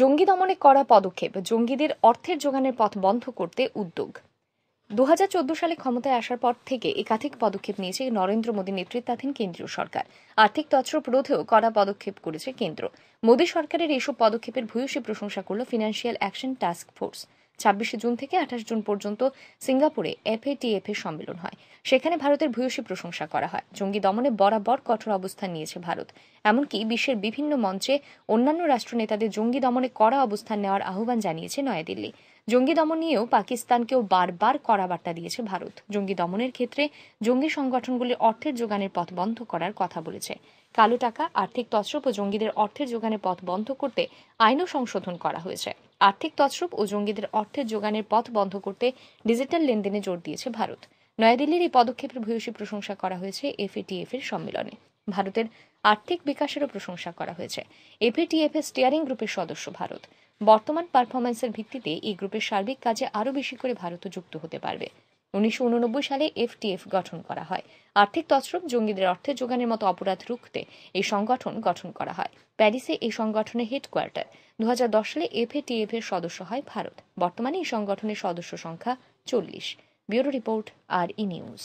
জঙ্গি দমনে করা পদক্ষেপ জঙ্গিদের অর্থের যোগানের পথ বন্ধ করতে উদ্যোগ দু সালে ক্ষমতায় আসার পর থেকে একাধিক পদক্ষেপ নিয়েছে নরেন্দ্র মোদী নেতৃত্বাধীন কেন্দ্রীয় সরকার আর্থিক তৎসর রোধেও কড়া পদক্ষেপ করেছে কেন্দ্র মোদী সরকারের এইসব পদক্ষেপের ভূয়সী প্রশংসা করল ফিনান্সিয়াল অ্যাকশন টাস্ক ফোর্স ছাব্বিশে জুন থেকে আঠাশ জুন পর্যন্ত সিঙ্গাপুরে এফএটিএফ এর সম্মেলন হয় সেখানে ভারতের ভূয়সী প্রশংসা করা হয় জঙ্গি দমনে বরাবর কঠোর অবস্থান নিয়েছে ভারত এমনকি বিশ্বের বিভিন্ন মঞ্চে অন্যান্য রাষ্ট্র নেতাদের জঙ্গি দমনে কড়া অবস্থান নেওয়ার আহ্বান জানিয়েছে নয়াদিল্লি জঙ্গি দমন নিয়েও পাকিস্তানকেও বারবার কড়া বার্তা দিয়েছে ভারত জঙ্গি দমনের ক্ষেত্রে জঙ্গি সংগঠনগুলির অর্থের যোগানের পথ বন্ধ করার কথা বলেছে কালো টাকা আর্থিক তছরূপ ও জঙ্গিদের অর্থের যোগানের পথ বন্ধ করতে আইনও সংশোধন করা হয়েছে আর্থিক তছরূপ ও জঙ্গিদের অর্থের যোগানের পথ বন্ধ করতে ডিজিটাল লেনদেনে জোর দিয়েছে ভারত নয়াদিল্লির এই পদক্ষেপের ভূয়সী প্রশংসা করা হয়েছে এফএটিএফ এর সম্মেলনে ভারতের আর্থিক বিকাশেরও প্রশংসা করা হয়েছে এফএটিএফ এর স্টিয়ারিং গ্রুপের সদস্য ভারত বর্তমান পারফরমেন্সের ভিত্তিতে এই গ্রুপের সার্বিক কাজে আরও বেশি করে ভারতও যুক্ত হতে পারবে উনিশশো সালে এফটিএফ গঠন করা হয় আর্থিক তছরূপ জঙ্গিদের অর্থে যোগানের মতো অপরাধ রুখতে এই সংগঠন গঠন করা হয় প্যারিসে এই সংগঠনের হেডকোয়ার্টার দু সালে এফএটিএফ এর সদস্য হয় ভারত বর্তমানে এই সংগঠনের সদস্য সংখ্যা চল্লিশ ব্যুরো রিপোর্ট আর ই নিউজ